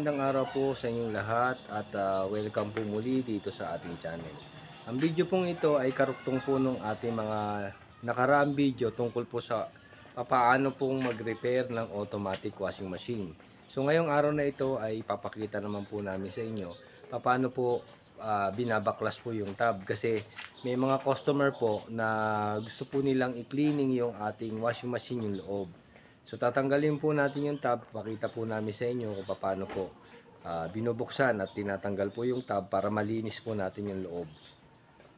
magandang araw po sa inyong lahat at uh, welcome po muli dito sa ating channel. Ang video pong ito ay karuktong po ng ating mga nakaraang video tungkol po sa paano pong mag-repair ng automatic washing machine. So ngayong araw na ito ay papakita naman po namin sa inyo paano po uh, binabaklas po yung tab kasi may mga customer po na gusto po nilang i-cleaning yung ating washing machine yung loob. So tatanggalin po natin yung tab. Pakita po namin sa inyo kung paano po uh, binubuksan at tinatanggal po yung tab para malinis po natin yung loob.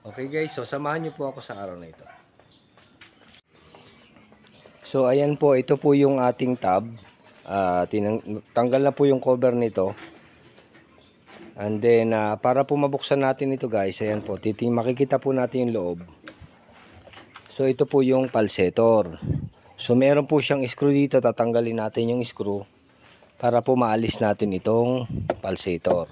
Okay guys, so samahan niyo po ako sa araw na ito. So ayan po, ito po yung ating tab. Uh, tanggal na po yung cover nito. And then, uh, para po mabuksan natin ito guys, ayan po, titing, makikita po natin yung loob. So, ito po yung palsetor. So meron po siyang screw dito, tatanggalin natin yung screw para po maalis natin itong pulsator.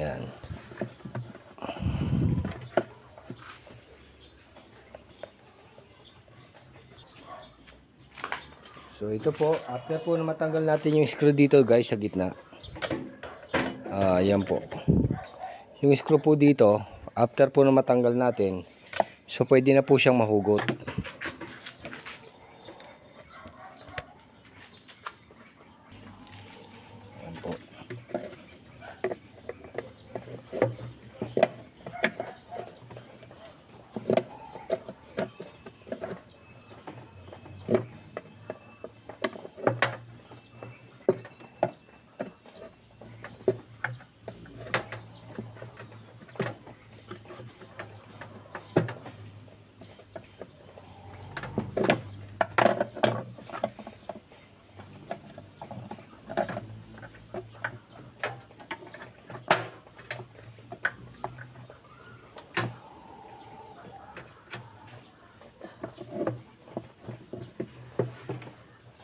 Yan. So ito po, after po na matanggal natin yung screw dito guys sa gitna. Ah, yan po. Yung screw po dito, after po na matanggal natin so pwede na po siyang mahugot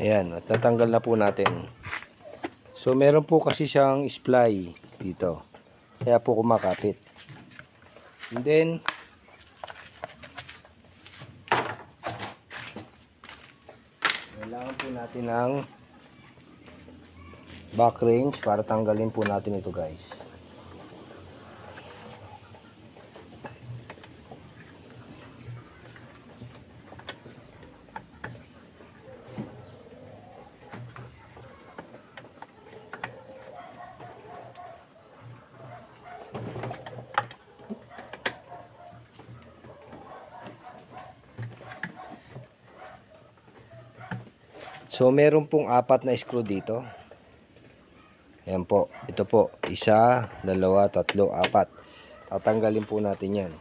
Ayan, at tatanggal na po natin. So, meron po kasi siyang supply dito. Kaya po kumakapit. And then, kailangan po natin ng back range para tanggalin po natin ito guys. So, meron pong apat na screw dito. Ayan po. Ito po. Isa, dalawa, tatlo, apat. Tatanggalin po natin yan.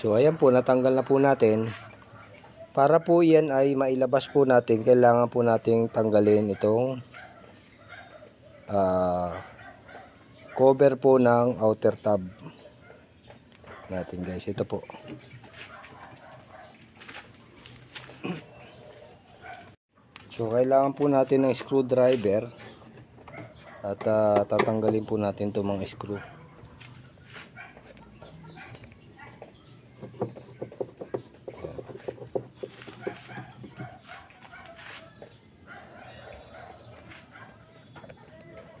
So ayan po, natanggal na po natin. Para po yan ay mailabas po natin, kailangan po nating tanggalin itong uh, cover po ng outer tab natin guys. Ito po. So kailangan po natin ng screwdriver at uh, tatanggalin po natin 'tong mga screw.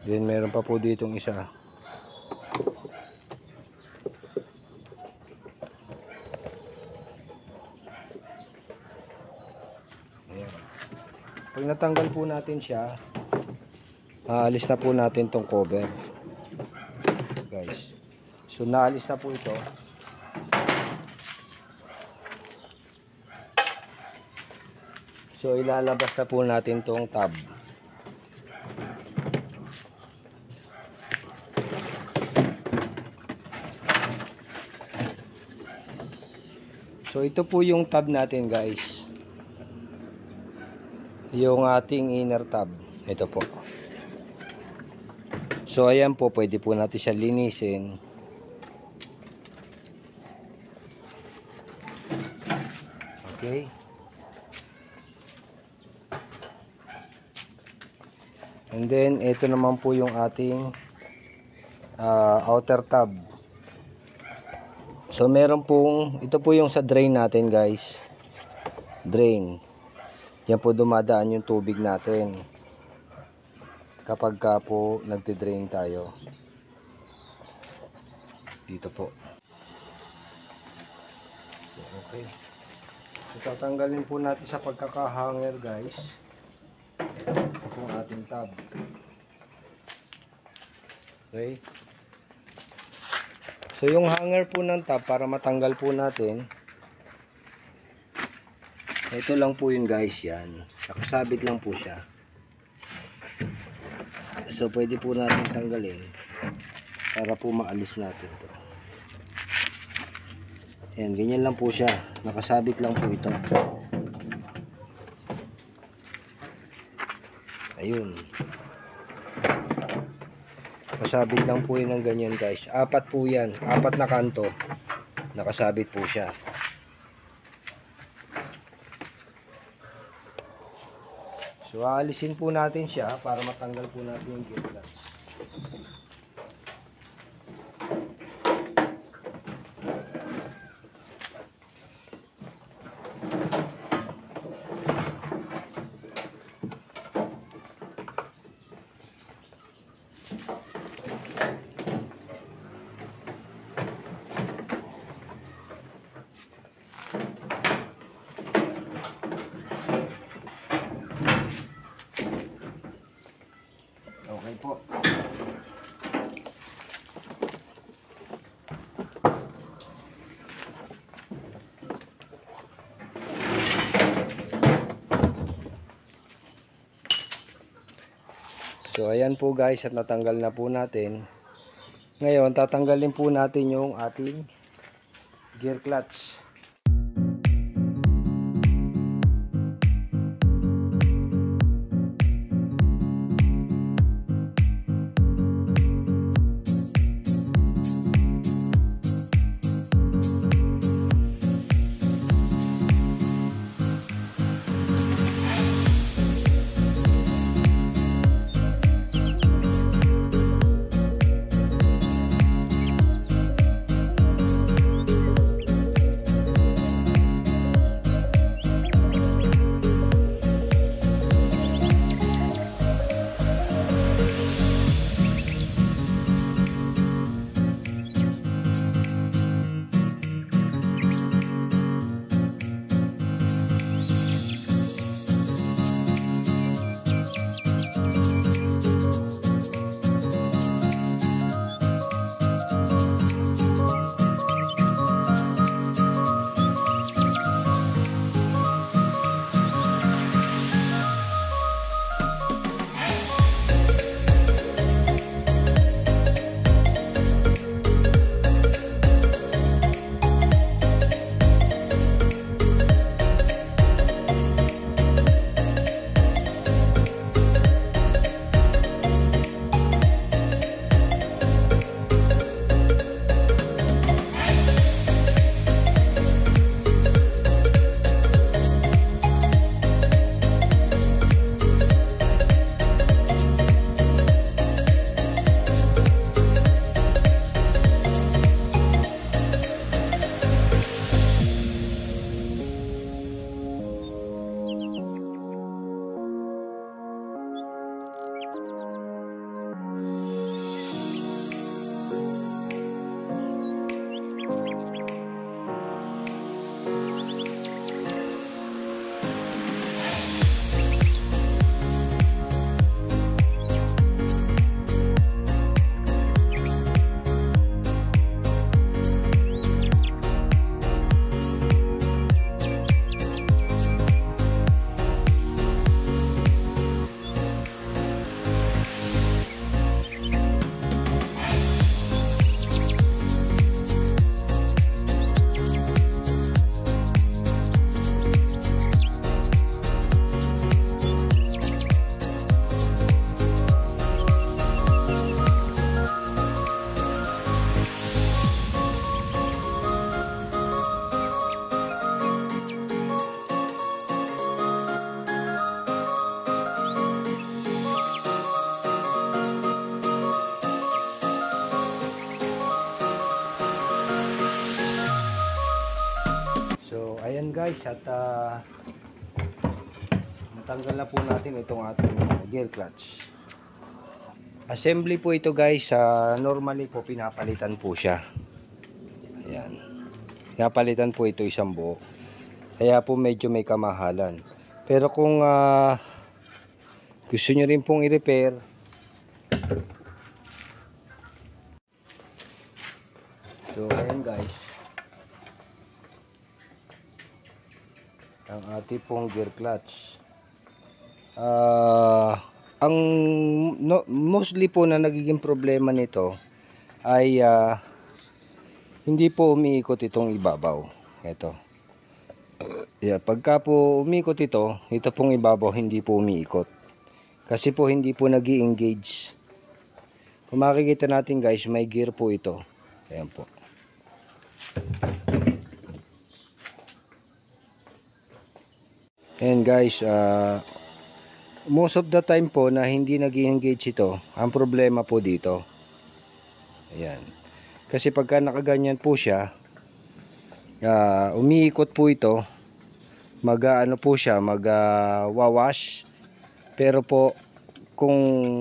Then meron pa po ditong isa. Ayan. Pag natanggal po natin siya, aalis na po natin tong cover. Guys. So naalis na po ito. So ilalabas na po natin tong tab. ito po yung tab natin guys. Yung ating inner tab. Ito po. So ayan po, pwede po natin siya linisin. Okay. And then ito naman po yung ating uh, outer tab. So meron pong ito po yung sa drain natin guys. Drain. Yan po dumadaan yung tubig natin. Kapag ka po nagte-drain tayo. Dito po. Okay. So, tatanggalin po natin sa pagkakahanger guys. Ito po ating tab. Okay. So yung hanger po ng tab para matanggal po natin. Ito lang po yun guys yan. Nakasabit lang po siya. So pwede po natin tanggalin para po maalis natin to. Ayan, ganyan lang po siya. Nakasabit lang po ito. Ayun. Nakasabit lang po yun ng ganyan guys. Apat po yan. Apat na kanto. Nakasabit po siya. So aalisin po natin siya para matanggal po natin yung gear latch. So ayan po guys at natanggal na po natin. Ngayon tatanggalin po natin yung ating gear clutch. guys at uh, ah, matanggal na po natin itong ating ah, gear clutch assembly po ito guys uh, normally po pinapalitan po siya ayan pinapalitan po ito isang buo kaya po medyo may kamahalan pero kung uh, gusto nyo rin pong i-repair so ayan guys ang ating pong gear clutch uh, ang no, mostly po na nagiging problema nito ay uh, hindi po umiikot itong ibabaw ito yeah, pagka po umiikot ito ito pong ibabaw hindi po umiikot kasi po hindi po nag engage kung makikita natin guys may gear po ito ayan po And guys, uh, most of the time po na hindi nag engage ito, ang problema po dito. Ayan. Kasi pagka nakaganyan po siya, uh, umiikot po ito, mag ano po siya, mag uh, Pero po, kung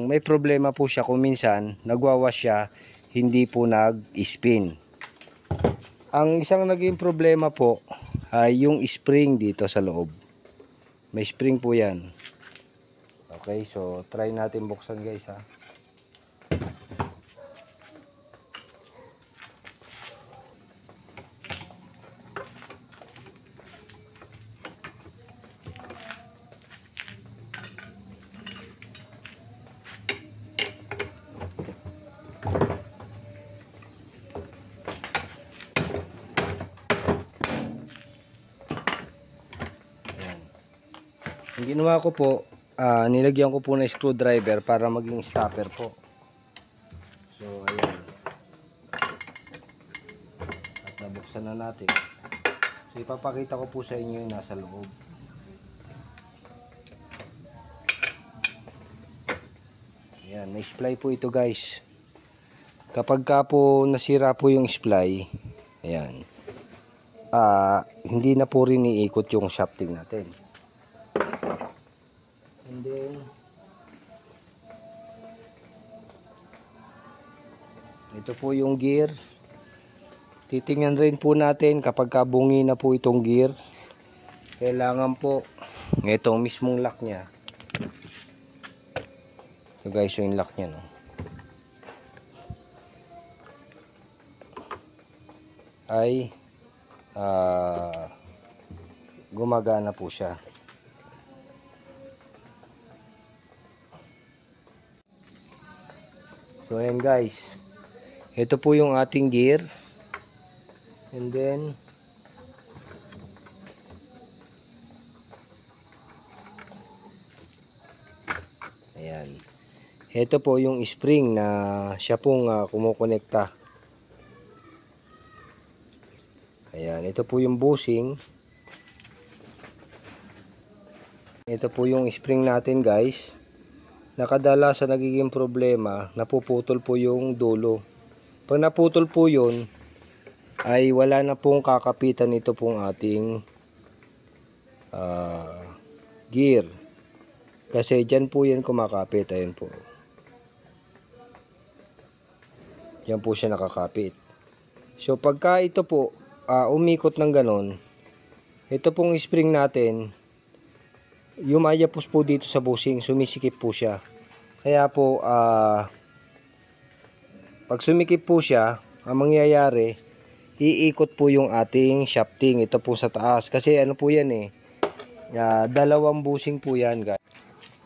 may problema po siya, kung minsan nagwawash siya, hindi po nag-spin. Ang isang naging problema po ay yung spring dito sa loob. May spring po yan. Okay, so try natin buksan guys ha. ginawa ko po, uh, nilagyan ko po ng screwdriver para maging stopper po. So, ayan. At nabuksan na natin. So, ipapakita ko po sa inyo yung nasa loob. Ayan, may supply po ito guys. Kapag ka po nasira po yung supply, ayan, uh, hindi na po rin iikot yung shafting natin and then ito po yung gear titingnan rin po natin kapag kabungi na po itong gear kailangan po itong mismong lock nya ito guys yung lock nya no ay uh, gumagana po siya So ayan guys. Ito po yung ating gear. And then Ayan. Ito po yung spring na siya pong uh, kumukonekta. Ayan, ito po yung bushing. Ito po yung spring natin guys na kadalasan nagiging problema, napuputol po yung dulo. Pag naputol po yun, ay wala na pong kakapitan ito pong ating uh, gear. Kasi dyan po yan kumakapit. Ayan po. Yan po siya nakakapit. So pagka ito po uh, umikot ng ganon, ito pong spring natin, yumayapos po dito sa busing, sumisikip po siya. Kaya po, uh, pag sumikip po siya, ang mangyayari, iikot po yung ating shafting. Ito po sa taas. Kasi ano po yan eh, uh, dalawang bushing po yan guys.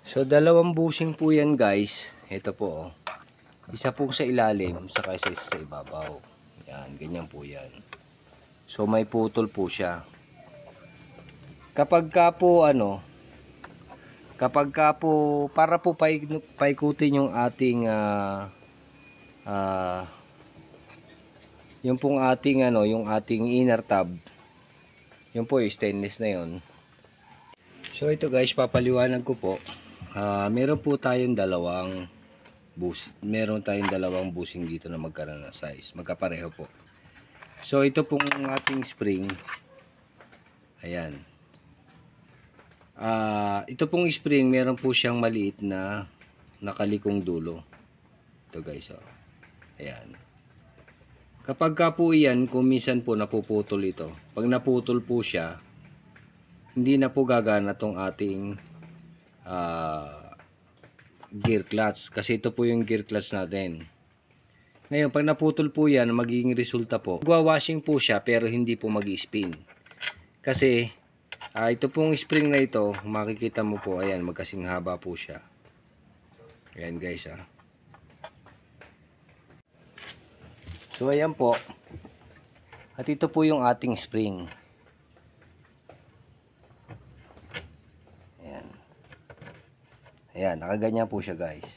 So, dalawang bushing po yan guys. Ito po oh. Isa po sa ilalim, saka isa, sa ibabaw. Yan, ganyan po yan. So, may putol po siya. Kapag ka po ano, kapag ka po para po paikutin yung ating uh, uh, yung pong ating ano yung ating inner tab yun po yung stainless na yon so ito guys papaliwanag ko po uh, meron po tayong dalawang bus meron tayong dalawang busing dito na magkaroon ng size magkapareho po so ito pong ating spring ayan Uh, ito pong spring, meron po siyang maliit na nakalikong dulo. Ito guys, oh. Ayan. Kapag ka po iyan, kung po napuputol ito. Pag naputol po siya, hindi na po gagana tong ating uh, gear clutch. Kasi ito po yung gear clutch natin. Ngayon, pag naputol po yan, magiging resulta po. Gwa-washing po siya, pero hindi po mag-spin. Kasi, Ah, ito pong spring na ito, makikita mo po, ayan, magkasing haba po siya. Ayan guys, ah. So, ayan po. At ito po yung ating spring. Ayan. Ayan, nakaganyan po siya guys.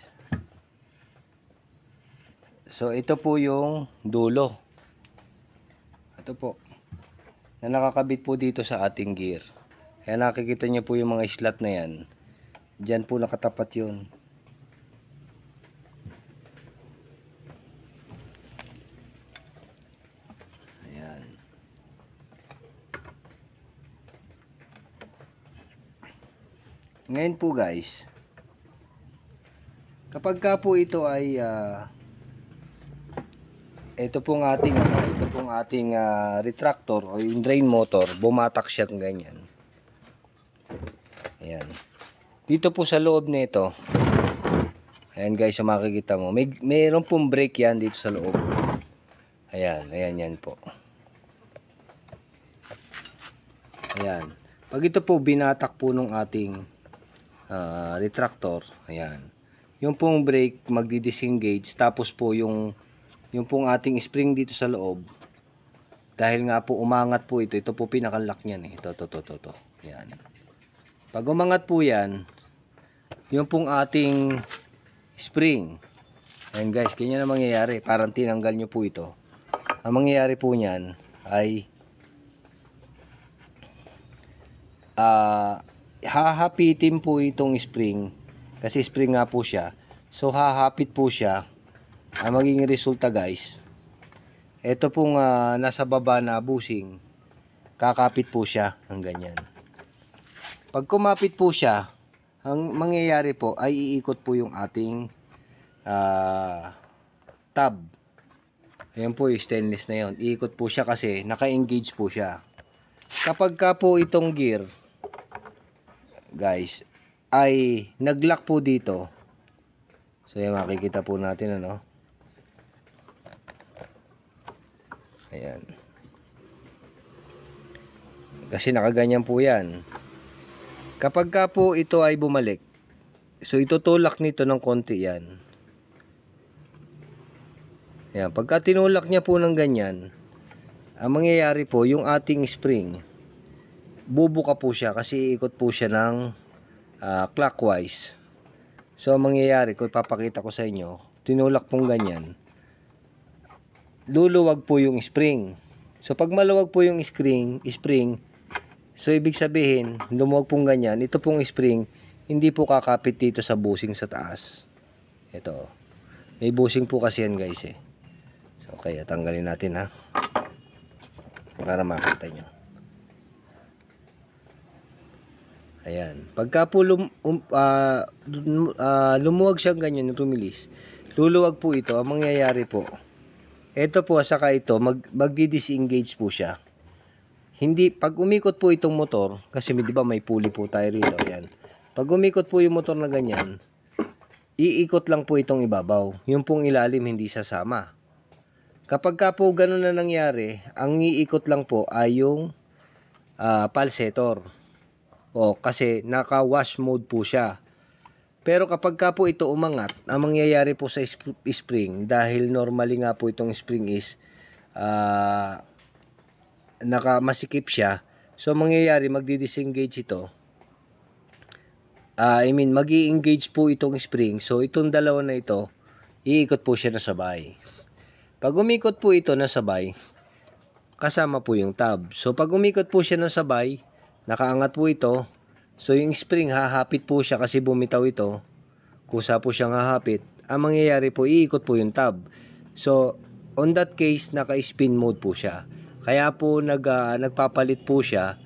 So, ito po yung dulo. Ito po. Na nakakabit po dito sa ating gear. Ayan, nakikita nyo po yung mga slot na yan. Diyan po nakatapat yun. Ayan. Ngayon po guys, kapag ka po ito ay uh, ito pong ating ano, ito pong ating uh, retractor o yung drain motor, bumatak siya ng ganyan Ayan. Dito po sa loob nito. Ayan guys, yung makikita mo. May, meron pong brake yan dito sa loob. Ayan, ayan yan po. Ayan. Pag ito po binatak po nung ating uh, retractor, ayan. Yung pong brake magdi-disengage tapos po yung yung pong ating spring dito sa loob dahil nga po umangat po ito, ito po pinakalock niyan eh. Ito, toto to to to. Ayan. Pag umangat po yan, yung pong ating spring. and guys, kanya na mangyayari. Parang tinanggal nyo po ito. Ang mangyayari po niyan ay uh, hahapitin po itong spring kasi spring nga po siya. So hahapit po siya. Ang magiging resulta guys, ito pong uh, nasa baba na busing, kakapit po siya ng ganyan. Pag kumapit po siya, ang mangyayari po ay iikot po yung ating uh, tab. Ayan po yung stainless na yon. Iikot po siya kasi naka-engage po siya. Kapag ka po itong gear, guys, ay nag-lock po dito. So yan makikita po natin ano. Ayan. Kasi nakaganyan po yan. Kapag ka po ito ay bumalik, so itutulak nito ng konti yan. Yan, pagka tinulak niya po ng ganyan, ang mangyayari po, yung ating spring, bubuka po siya kasi ikot po siya ng uh, clockwise. So, ang mangyayari, ko ipapakita ko sa inyo, tinulak pong ganyan, luluwag po yung spring. So, pag maluwag po yung spring, spring, So, ibig sabihin, lumuwag pong ganyan. Ito pong spring, hindi po kakapit dito sa busing sa taas. Ito. May busing po kasi yan guys eh. So, kaya tanggalin natin ha. Para makita nyo. Ayan. Pagka po lum, um, uh, uh, lumuwag siyang ganyan, tumilis, luluwag po ito. Ang mangyayari po, ito po, saka ito, mag, magdi-disengage po siya. Hindi, pag umikot po itong motor, kasi di ba may pulley po tayo rito, yan. Pag umikot po yung motor na ganyan, iikot lang po itong ibabaw. Yung pong ilalim hindi sasama. Kapag ka po ganun na nangyari, ang iikot lang po ay yung uh, palsetor O, kasi naka-wash mode po siya. Pero kapag ka po ito umangat, ang mangyayari po sa spring, dahil normally nga po itong spring is uh, nakamasikip siya, so mangyayari magdi-disengage ito. Uh, I mean, mag engage po itong spring. So itong dalawa na ito, iikot po siya na sabay. Pag umikot po ito na sabay, kasama po yung tab. So pag umikot po siya na sabay, nakaangat po ito. So yung spring hahapit po siya kasi bumitaw ito. Kusa po siyang hahapit. Ang mangyayari po, iikot po yung tab. So on that case, naka-spin mode po siya. Kaya po nag, uh, nagpapalit po siya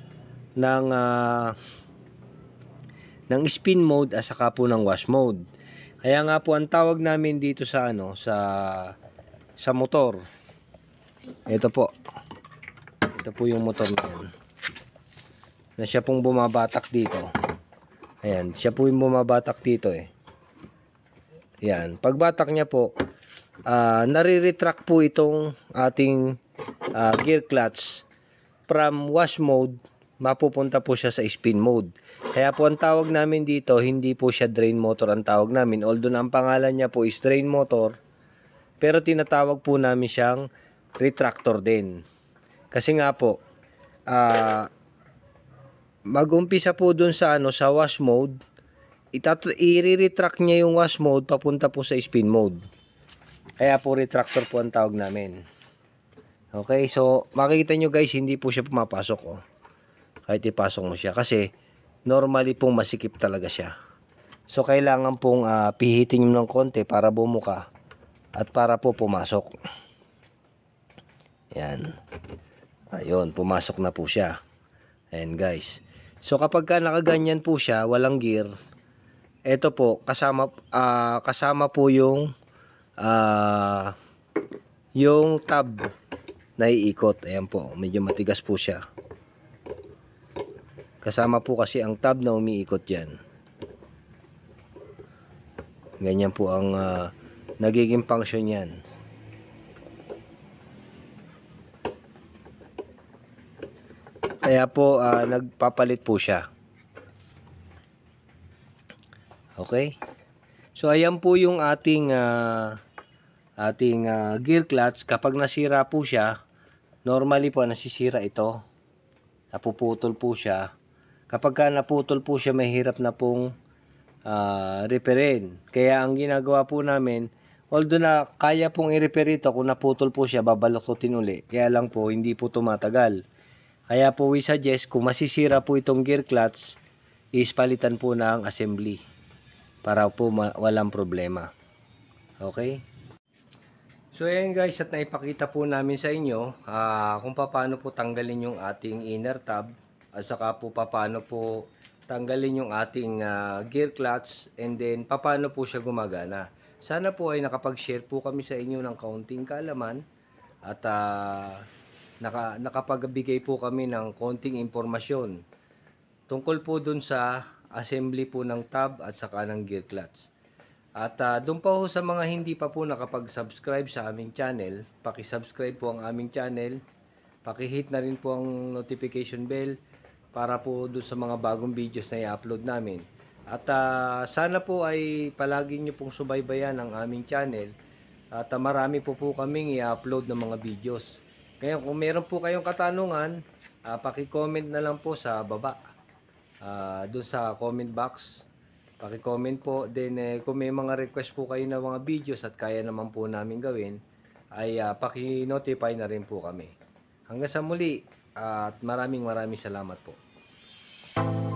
ng uh, ng spin mode at saka po ng wash mode. Kaya nga po ang tawag namin dito sa ano sa sa motor. Ito po. Ito po yung motor na yan. Na siya pong bumabatak dito. Ayan, siya po yung bumabatak dito eh. Ayan, pagbatak niya po, uh, nare-retract po itong ating uh, gear clutch from wash mode mapupunta po siya sa spin mode. Kaya po ang tawag namin dito, hindi po siya drain motor ang tawag namin. Although ang pangalan niya po is drain motor, pero tinatawag po namin siyang retractor din. Kasi nga po, uh, ah, mag po dun sa, ano, sa wash mode, i-retract niya yung wash mode papunta po sa spin mode. Kaya po retractor po ang tawag namin. Okay, so makikita nyo guys, hindi po siya pumapasok oh. Kahit ipasok mo siya kasi normally pong masikip talaga siya. So kailangan pong uh, pihitin nyo ng konti para bumuka at para po pumasok. Yan. Ayun, pumasok na po siya. And guys. So kapag ka nakaganyan po siya, walang gear, ito po kasama uh, kasama po yung uh, yung tab naiikot. Ayan po, medyo matigas po siya. Kasama po kasi ang tab na umiikot yan. Ganyan po ang uh, nagiging function yan. Kaya po uh, nagpapalit po siya. Okay? So ayan po yung ating uh, ating uh, gear clutch kapag nasira po siya Normally po, nasisira ito. Napuputol po siya. Kapag ka naputol po siya, mahirap na pong uh, ah, repairin. Kaya ang ginagawa po namin, although na kaya pong i-repair ito, kung naputol po siya, babaloktotin uli. Kaya lang po, hindi po tumatagal. Kaya po we suggest, kung masisira po itong gear clutch, is palitan po na ang assembly para po walang problema. Okay? So ayan guys at naipakita po namin sa inyo uh, kung paano po tanggalin yung ating inner tab at saka po paano po tanggalin yung ating uh, gear clutch and then paano po siya gumagana. Sana po ay nakapag-share po kami sa inyo ng kaunting kaalaman at uh, naka, nakapagbigay po kami ng kaunting impormasyon tungkol po dun sa assembly po ng tab at saka ng gear clutch. At uh, ah, doon pa ho sa mga hindi pa po nakapag-subscribe sa aming channel, paki-subscribe po ang aming channel, paki-hit na rin po ang notification bell para po doon sa mga bagong videos na i-upload namin. At uh, sana po ay palagi nyo pong subaybayan ang aming channel at uh, marami po po kaming i-upload ng mga videos. Ngayon kung meron po kayong katanungan, uh, paki-comment na lang po sa baba. Uh, doon sa comment box Paki-comment po. Then eh, kung may mga request po kayo na mga videos at kaya naman po namin gawin, ay uh, paki-notify na rin po kami. Hanggang sa muli at maraming maraming salamat po.